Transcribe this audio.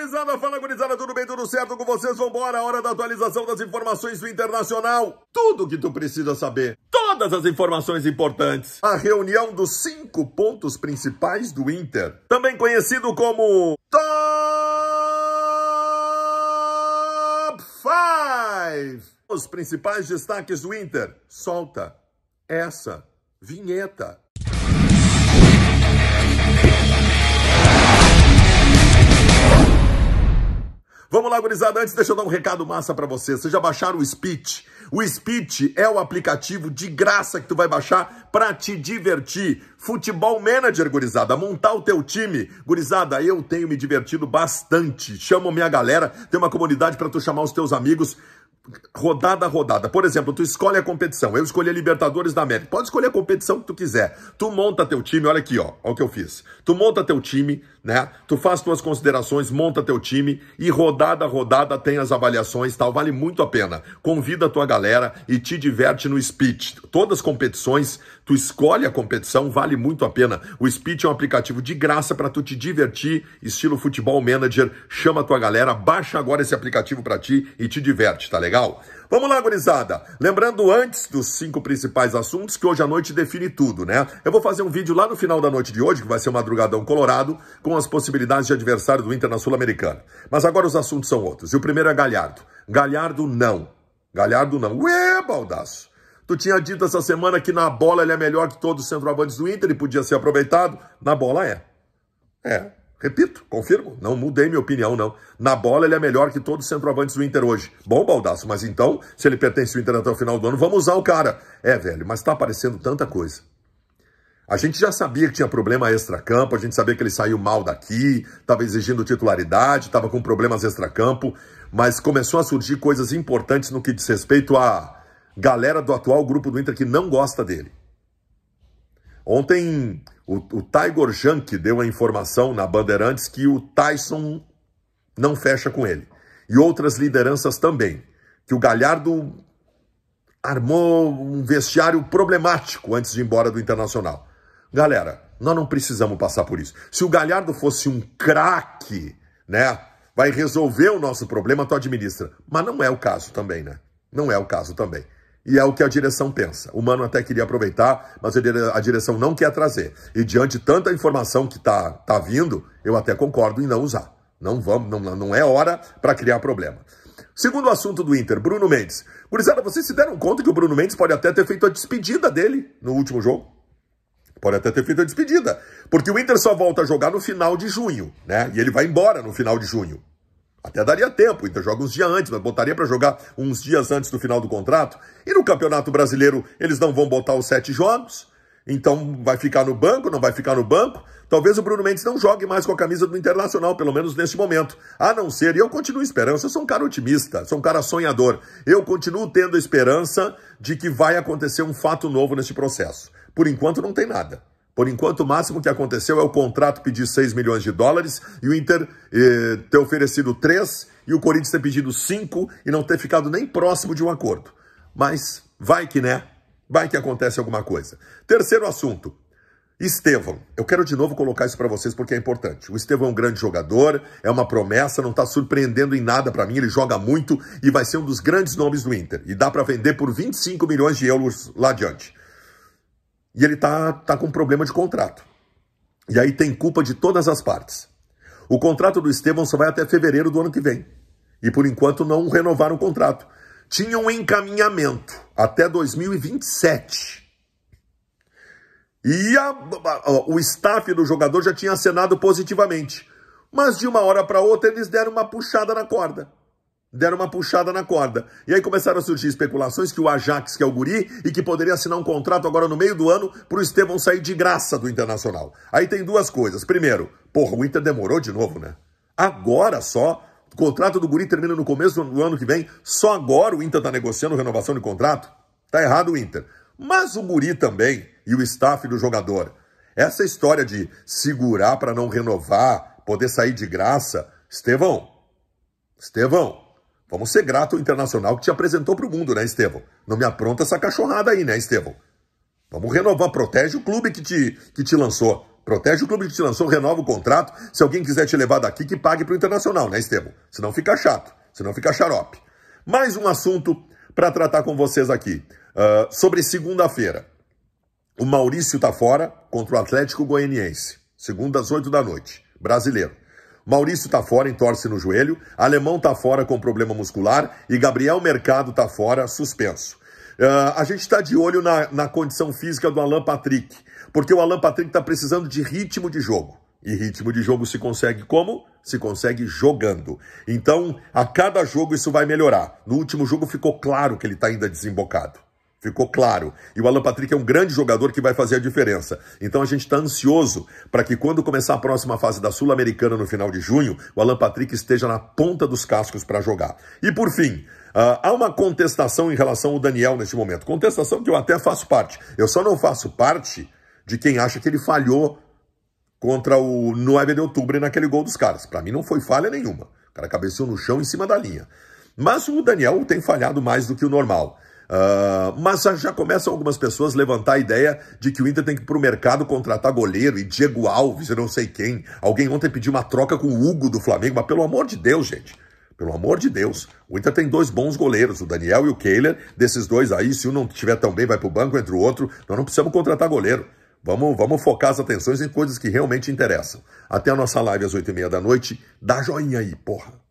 gurizada, fala gurizada, tudo bem, tudo certo com vocês? Vambora, hora da atualização das informações do Internacional. Tudo que tu precisa saber, todas as informações importantes. A reunião dos cinco pontos principais do Inter, também conhecido como Top 5. Os principais destaques do Inter, solta essa vinheta. Vamos lá, gurizada. Antes, deixa eu dar um recado massa para você. Vocês já baixaram o Speech? O Speech é o aplicativo de graça que tu vai baixar para te divertir. Futebol Manager, gurizada. Montar o teu time. Gurizada, eu tenho me divertido bastante. Chamo minha galera. Tem uma comunidade para tu chamar os teus amigos rodada a rodada. Por exemplo, tu escolhe a competição. Eu escolhi a Libertadores da América. Pode escolher a competição que tu quiser. Tu monta teu time, olha aqui, ó, olha o que eu fiz. Tu monta teu time, né? Tu faz tuas considerações, monta teu time e rodada a rodada tem as avaliações, tal, vale muito a pena. Convida a tua galera e te diverte no speech. Todas as competições Tu escolhe a competição, vale muito a pena. O Speed é um aplicativo de graça para tu te divertir, estilo futebol manager. Chama a tua galera, baixa agora esse aplicativo para ti e te diverte, tá legal? Vamos lá, gurizada. Lembrando antes dos cinco principais assuntos, que hoje à noite define tudo, né? Eu vou fazer um vídeo lá no final da noite de hoje, que vai ser o madrugadão colorado, com as possibilidades de adversário do Inter na Sul-Americana. Mas agora os assuntos são outros. E o primeiro é Galhardo. Galhardo não. Galhardo não. Ué, baldaço. Tu tinha dito essa semana que na bola ele é melhor que todos os centroavantes do Inter e podia ser aproveitado. Na bola é. É, repito, confirmo, não mudei minha opinião, não. Na bola ele é melhor que todos os centroavantes do Inter hoje. Bom, Baldaço, mas então, se ele pertence ao Inter até o final do ano, vamos usar o cara. É, velho, mas tá aparecendo tanta coisa. A gente já sabia que tinha problema extra-campo, a gente sabia que ele saiu mal daqui, estava exigindo titularidade, estava com problemas extra-campo, mas começou a surgir coisas importantes no que diz respeito a galera do atual grupo do Inter que não gosta dele. Ontem o, o Tiger Junk deu a informação na Bandeirantes que o Tyson não fecha com ele. E outras lideranças também. Que o Galhardo armou um vestiário problemático antes de ir embora do Internacional. Galera, nós não precisamos passar por isso. Se o Galhardo fosse um craque, né? Vai resolver o nosso problema, tu administra. Mas não é o caso também, né? Não é o caso também. E é o que a direção pensa. O Mano até queria aproveitar, mas a direção não quer trazer. E diante de tanta informação que está tá vindo, eu até concordo em não usar. Não vamos, não, não é hora para criar problema. Segundo assunto do Inter, Bruno Mendes. Gurizada, vocês se deram conta que o Bruno Mendes pode até ter feito a despedida dele no último jogo? Pode até ter feito a despedida. Porque o Inter só volta a jogar no final de junho, né? E ele vai embora no final de junho. Até daria tempo, então joga uns dias antes, mas botaria para jogar uns dias antes do final do contrato. E no Campeonato Brasileiro eles não vão botar os sete jogos, então vai ficar no banco, não vai ficar no banco. Talvez o Bruno Mendes não jogue mais com a camisa do Internacional, pelo menos neste momento. A não ser, e eu continuo esperando. eu sou um cara otimista, sou um cara sonhador. Eu continuo tendo esperança de que vai acontecer um fato novo neste processo. Por enquanto não tem nada. Por enquanto, o máximo que aconteceu é o contrato pedir 6 milhões de dólares e o Inter eh, ter oferecido 3 e o Corinthians ter pedido 5 e não ter ficado nem próximo de um acordo. Mas vai que né? Vai que acontece alguma coisa. Terceiro assunto. Estevão, eu quero de novo colocar isso para vocês porque é importante. O Estevão é um grande jogador, é uma promessa, não está surpreendendo em nada para mim, ele joga muito e vai ser um dos grandes nomes do Inter. E dá para vender por 25 milhões de euros lá adiante e ele tá, tá com problema de contrato. E aí tem culpa de todas as partes. O contrato do Estevão só vai até fevereiro do ano que vem. E por enquanto não renovaram o contrato. Tinha um encaminhamento até 2027. E a, a, o staff do jogador já tinha acenado positivamente. Mas de uma hora para outra eles deram uma puxada na corda deram uma puxada na corda. E aí começaram a surgir especulações que o Ajax, que é o guri, e que poderia assinar um contrato agora no meio do ano para o Estevão sair de graça do Internacional. Aí tem duas coisas. Primeiro, porra, o Inter demorou de novo, né? Agora só, o contrato do guri termina no começo do ano que vem, só agora o Inter está negociando renovação de contrato? Tá errado o Inter. Mas o guri também, e o staff do jogador. Essa história de segurar para não renovar, poder sair de graça, Estevão, Estevão, Vamos ser grato ao internacional que te apresentou para o mundo, né, Estevão? Não me apronta essa cachorrada aí, né, Estevão? Vamos renovar, protege o clube que te, que te lançou. Protege o clube que te lançou, renova o contrato. Se alguém quiser te levar daqui, que pague para o Internacional, né, Estevão? Senão fica chato, senão fica xarope. Mais um assunto para tratar com vocês aqui. Uh, sobre segunda-feira. O Maurício está fora contra o Atlético Goianiense. Segunda às oito da noite. Brasileiro. Maurício tá fora, entorce no joelho. Alemão tá fora com problema muscular. E Gabriel Mercado tá fora, suspenso. Uh, a gente está de olho na, na condição física do Alan Patrick, porque o Alan Patrick está precisando de ritmo de jogo. E ritmo de jogo se consegue como? Se consegue jogando. Então, a cada jogo isso vai melhorar. No último jogo ficou claro que ele está ainda desembocado. Ficou claro. E o Alan Patrick é um grande jogador que vai fazer a diferença. Então a gente está ansioso para que quando começar a próxima fase da Sul-Americana no final de junho, o Alan Patrick esteja na ponta dos cascos para jogar. E por fim, Uh, há uma contestação em relação ao Daniel neste momento. Contestação que eu até faço parte. Eu só não faço parte de quem acha que ele falhou contra o 9 de outubro naquele gol dos caras. Para mim não foi falha nenhuma. O cara cabeceou no chão em cima da linha. Mas o Daniel tem falhado mais do que o normal. Uh, mas já começam algumas pessoas levantar a ideia de que o Inter tem que ir para o mercado contratar goleiro e Diego Alves e não sei quem. Alguém ontem pediu uma troca com o Hugo do Flamengo, mas pelo amor de Deus, gente. Pelo amor de Deus. O Inter tem dois bons goleiros, o Daniel e o Kehler. Desses dois aí, se um não estiver tão bem, vai para o banco, entre o outro. Nós não precisamos contratar goleiro. Vamos, vamos focar as atenções em coisas que realmente interessam. Até a nossa live às oito e meia da noite. Dá joinha aí, porra.